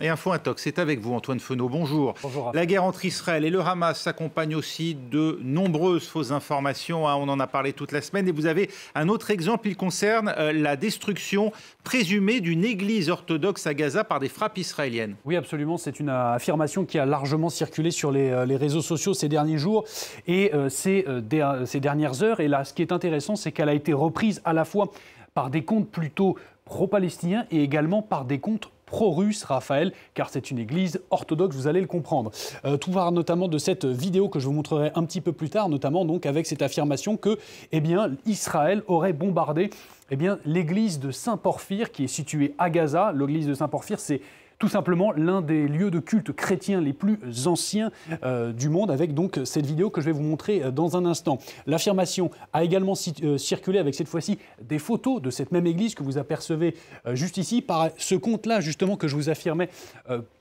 Et Info Intox, c'est avec vous Antoine Fenot, bonjour. Bonjour. La guerre entre Israël et le Hamas s'accompagne aussi de nombreuses fausses informations, hein. on en a parlé toute la semaine, et vous avez un autre exemple, il concerne euh, la destruction présumée d'une église orthodoxe à Gaza par des frappes israéliennes. Oui absolument, c'est une euh, affirmation qui a largement circulé sur les, euh, réseaux sociaux ces derniers jours et ces, ces dernières heures, et là ce qui est intéressant c'est qu'elle a été reprise à la fois par des comptes plutôt pro-palestiniens et également par des comptes pro-russe, Raphaël, car c'est une église orthodoxe, vous allez le comprendre. Euh, tout va notamment de cette vidéo que je vous montrerai un petit peu plus tard, notamment donc avec cette affirmation que eh bien, Israël aurait bombardé eh bien, l'église de Saint-Porphyre qui est située à Gaza. L'église de Saint-Porphyre, c'est tout simplement l'un des lieux de culte chrétiens les plus anciens euh, du monde, avec donc cette vidéo que je vais vous montrer euh, dans un instant. L'affirmation a également euh, circulé avec cette fois-ci des photos de cette même église que vous apercevez juste ici, par ce compte-là justement que je vous affirmais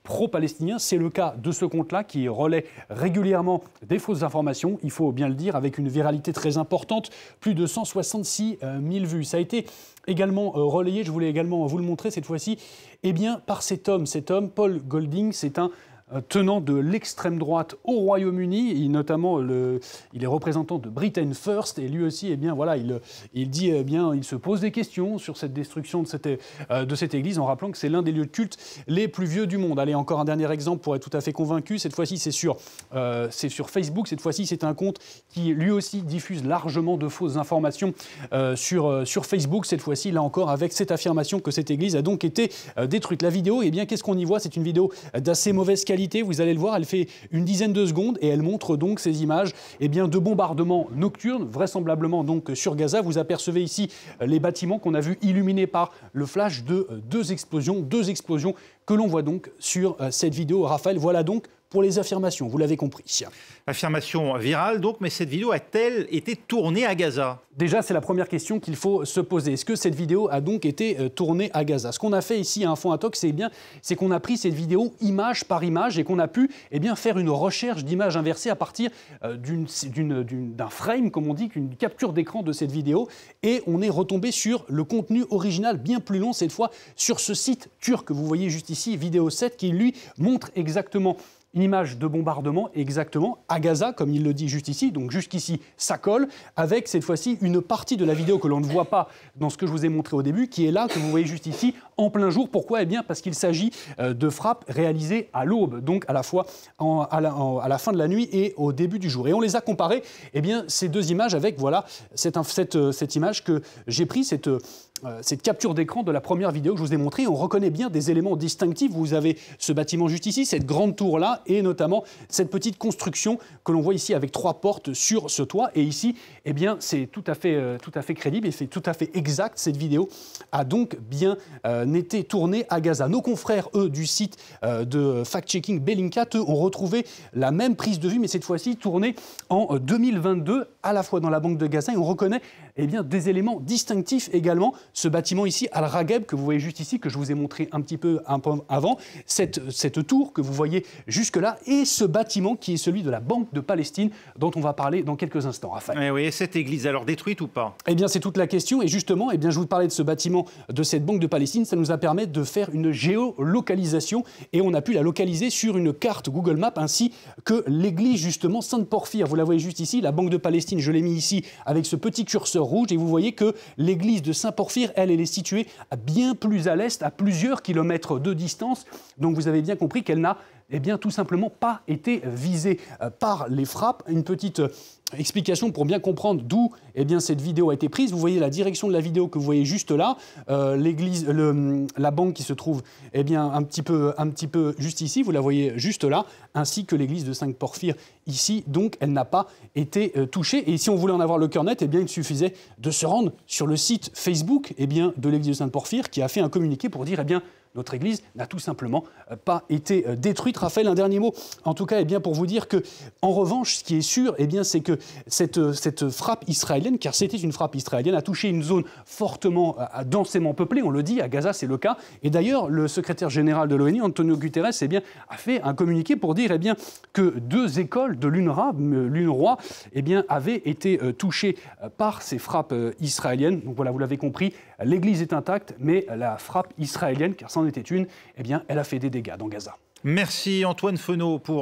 pro-palestinien. C'est le cas de ce compte-là qui relaie régulièrement des fausses informations, il faut bien le dire, avec une viralité très importante, plus de 166 000 euh, vues. Ça a été également euh, relayé, je voulais également vous le montrer cette fois-ci, eh bien, par cet homme. Cet homme, Paul Golding, c'est un euh, tenant de l'extrême droite au Royaume-Uni. Et notamment, il est représentant de Britain First. Et lui aussi, eh bien, voilà, il, il dit, eh bien, il se pose des questions sur cette destruction de cette, euh, de cette église en rappelant que c'est l'un des lieux de culte les plus vieux du monde. Allez, encore un dernier exemple pour être tout à fait convaincu. Cette fois-ci, c'est sur, euh, sur Facebook. Cette fois-ci, c'est un compte qui lui aussi diffuse largement de fausses informations sur, sur Facebook. Cette fois-ci, là encore, avec cette affirmation que cette église a donc été détruite. La vidéo, eh bien, qu'est-ce qu'on y voit C'est une vidéo d'assez mauvaise qualité vous allez le voir, elle fait une dizaine de secondes et elle montre donc ces images eh bien, de bombardements nocturnes, vraisemblablement donc sur Gaza. Vous apercevez ici les bâtiments qu'on a vus illuminés par le flash de euh, deux explosions, deux explosions que l'on voit donc sur euh, cette vidéo. Raphaël, voilà donc pour les affirmations, vous l'avez compris. Affirmation virale donc, mais cette vidéo a-t-elle été tournée à Gaza Déjà, c'est la première question qu'il faut se poser. Est-ce que cette vidéo a donc été euh, tournée à Gaza Ce qu'on a fait ici à Info c'est bien, c'est qu'on a pris cette vidéo image par image et qu'on a pu et eh bien, faire une recherche d'image inversée à partir euh, d'un frame, comme on dit, qu'une capture d'écran de cette vidéo. Et on est retombé sur le contenu original, bien plus long cette fois, sur ce site turc que vous voyez juste ici, vidéo 7, qui lui montre exactement une image de bombardement exactement à Gaza, comme il le dit juste ici. Donc jusqu'ici, ça colle, avec cette fois-ci une partie de la vidéo que l'on ne voit pas dans ce que je vous ai montré au début, qui est là, que vous voyez juste ici, en plein jour. Pourquoi Eh bien parce qu'il s'agit euh, de frappes réalisées à l'aube, donc à la fois en, à, la, fin de la nuit et au début du jour. Et on les a comparées, eh bien, ces deux images avec, voilà, cette, euh, cette, image que j'ai prise, cette, euh, cette capture d'écran de la première vidéo que je vous ai montrée. On reconnaît bien des éléments distinctifs. Vous avez ce bâtiment juste ici, cette grande tour-là, et notamment cette petite construction que l'on voit ici avec trois portes sur ce toit. Et ici, eh bien, c'est tout à fait, euh, tout à fait crédible et c'est tout à fait exact. Cette vidéo a donc bien euh, été tournée à Gaza. Nos confrères, eux, du site euh, de fact-checking Bellingcat, eux, ont retrouvé la même prise de vue, mais cette fois-ci tournée en 2022, à la fois dans la banque de Gaza et on reconnaît eh bien, des éléments distinctifs également. Ce bâtiment ici, Al-Ragheb, que vous voyez juste ici, que je vous ai montré un petit peu, un avant, cette, cette tour que vous voyez jusque-là, et ce bâtiment qui est celui de la Banque de Palestine, dont on va parler dans quelques instants, Raphaël. Eh et oui, cette église, alors détruite ou pas Eh bien, c'est toute la question. Et justement, eh bien, je vous parlais de ce bâtiment, de cette Banque de Palestine. Ça nous a permis de faire une géolocalisation, et on a pu la localiser sur une carte Google Maps, ainsi que l'église, justement, Sainte-Porphyre. Vous la voyez juste ici, la Banque de Palestine, je l'ai mis ici, avec ce petit curseur rouge. Et vous voyez que l'église de Saint-Porphyre, elle, elle est située bien plus à l'est, à plusieurs kilomètres de distance. Donc vous avez bien compris qu'elle n'a eh bien, tout simplement pas été visée euh, par les frappes. Une petite euh, explication pour bien comprendre d'où eh bien, cette vidéo a été prise. Vous voyez la direction de la vidéo que vous voyez juste là, euh, l'église, la banque qui se trouve eh bien, un, petit peu, un petit peu juste ici, vous la voyez juste là, ainsi que l'église de Saint-Porphyre ici. Donc elle n'a pas été euh, touchée. Et si on voulait en avoir le cœur net, eh bien, il suffisait de se rendre sur le site Facebook eh bien, de l'église de Saint-Porphyre qui a fait un communiqué pour dire eh bien, notre Église n'a tout simplement euh, pas été euh, détruite. Raphaël, un dernier mot, en tout cas, eh bien, pour vous dire que, en revanche, ce qui est sûr, eh bien, c'est que cette, euh, cette frappe israélienne, car c'était une frappe israélienne, a touché une zone fortement, densément peuplée, on le dit, à Gaza, c'est le cas. Et d'ailleurs, le secrétaire général de l'ONU, Antonio Guterres, eh bien, a fait un communiqué pour dire eh bien, que deux écoles de l'UNRWA, l'UNRWA eh bien, avaient été touchées par ces frappes israéliennes. Donc voilà, vous l'avez compris, l'Église est intacte, mais la frappe israélienne, car en était une, eh bien, elle a fait des dégâts dans Gaza. Merci Antoine Fenot pour